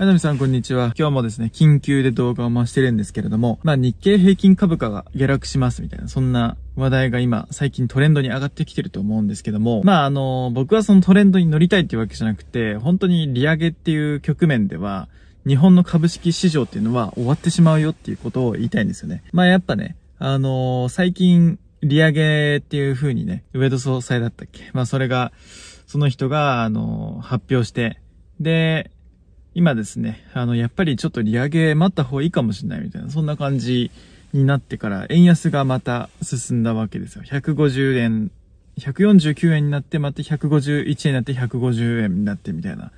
ななみさんこんにちは。今日もですね、緊急で動画を回してるんですけれども、まあ日経平均株価が下落しますみたいな、そんな話題が今、最近トレンドに上がってきてると思うんですけども、まああの、僕はそのトレンドに乗りたいっていうわけじゃなくて、本当に利上げっていう局面では、日本の株式市場っていうのは終わってしまうよっていうことを言いたいんですよね。まあやっぱね、あの最近、利上げっていう風にね、ウェド総裁だったっけまあそれが、その人が、あの発表して、で、今ですね、あの、やっぱりちょっと利上げ待った方がいいかもしれないみたいな、そんな感じになってから、円安がまた進んだわけですよ。150円、149円になって、また151円になって、150円になってみたいな。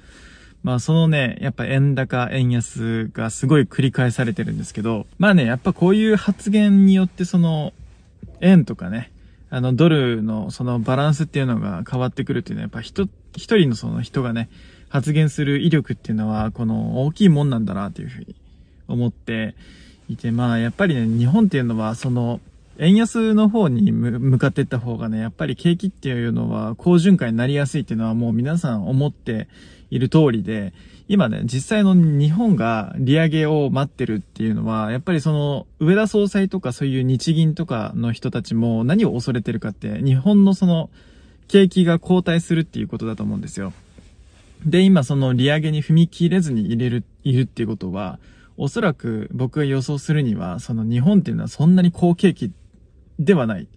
まあそのね、やっぱ円高、円安がすごい繰り返されてるんですけど、まあね、やっぱこういう発言によってその、円とかね、あの、ドルのそのバランスっていうのが変わってくるっていうのは、やっぱ人、一人のその人がね、発言する威力っていうのは、この大きいもんなんだなというふうに思っていて、まあやっぱりね、日本っていうのは、その、円安の方に向かっていった方がね、やっぱり景気っていうのは好循環になりやすいっていうのはもう皆さん思っている通りで、今ね、実際の日本が利上げを待ってるっていうのは、やっぱりその上田総裁とかそういう日銀とかの人たちも何を恐れてるかって、日本のその景気が後退するっていうことだと思うんですよ。で、今その利上げに踏み切れずに入れる、いるっていうことは、おそらく僕が予想するには、その日本っていうのはそんなに好景気ではない。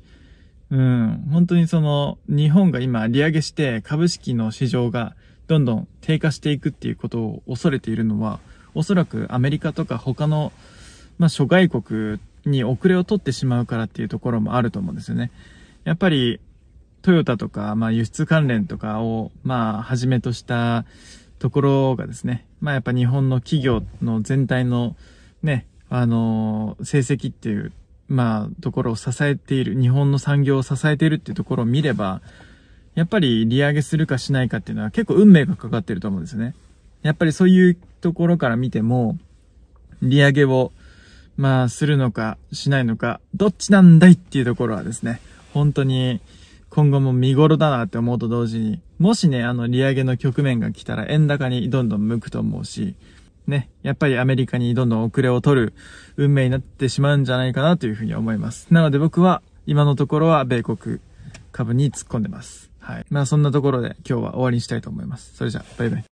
うん、本当にその日本が今利上げして株式の市場がどんどん低下していくっていうことを恐れているのは、おそらくアメリカとか他の、まあ、諸外国に遅れを取ってしまうからっていうところもあると思うんですよね。やっぱりトヨタとか、まあ、輸出関連とかを、まあ、はじめとしたところがですね、まあ、やっぱ日本の企業の全体のね、あの、成績っていう、まあ、ところを支えている、日本の産業を支えているっていうところを見れば、やっぱり利上げするかしないかっていうのは結構運命がかかってると思うんですよね。やっぱりそういうところから見ても、利上げを、まあ、するのかしないのか、どっちなんだいっていうところはですね、本当に、今後も見頃だなって思うと同時に、もしね、あの利上げの局面が来たら円高にどんどん向くと思うし、ね、やっぱりアメリカにどんどん遅れを取る運命になってしまうんじゃないかなというふうに思います。なので僕は今のところは米国株に突っ込んでます。はい。まあそんなところで今日は終わりにしたいと思います。それじゃあ、バイバイ。